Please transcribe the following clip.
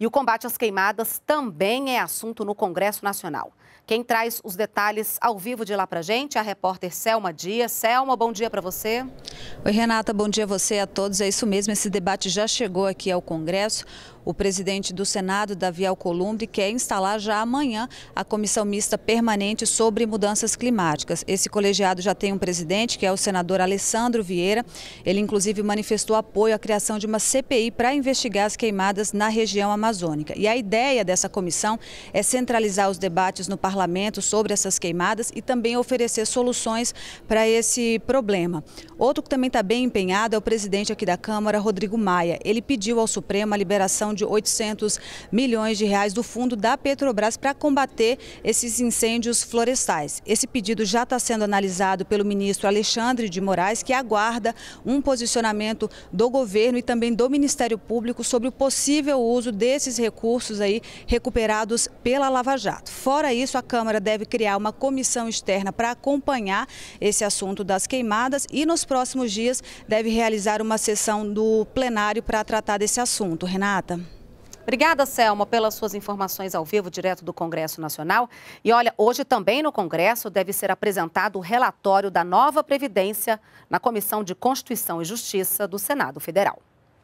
E o combate às queimadas também é assunto no Congresso Nacional. Quem traz os detalhes ao vivo de lá para gente é a repórter Selma Dias. Selma, bom dia para você. Oi, Renata, bom dia a você e a todos. É isso mesmo, esse debate já chegou aqui ao Congresso. O presidente do Senado, Davi Alcolumbre, quer instalar já amanhã a comissão mista permanente sobre mudanças climáticas. Esse colegiado já tem um presidente, que é o senador Alessandro Vieira. Ele, inclusive, manifestou apoio à criação de uma CPI para investigar as queimadas na região amazônica. Amazônica. E a ideia dessa comissão é centralizar os debates no parlamento sobre essas queimadas e também oferecer soluções para esse problema. Outro que também está bem empenhado é o presidente aqui da Câmara, Rodrigo Maia. Ele pediu ao Supremo a liberação de 800 milhões de reais do fundo da Petrobras para combater esses incêndios florestais. Esse pedido já está sendo analisado pelo ministro Alexandre de Moraes, que aguarda um posicionamento do governo e também do Ministério Público sobre o possível uso desse esses recursos aí recuperados pela Lava Jato. Fora isso, a Câmara deve criar uma comissão externa para acompanhar esse assunto das queimadas e nos próximos dias deve realizar uma sessão do plenário para tratar desse assunto. Renata? Obrigada, Selma, pelas suas informações ao vivo, direto do Congresso Nacional. E olha, hoje também no Congresso deve ser apresentado o relatório da nova Previdência na Comissão de Constituição e Justiça do Senado Federal.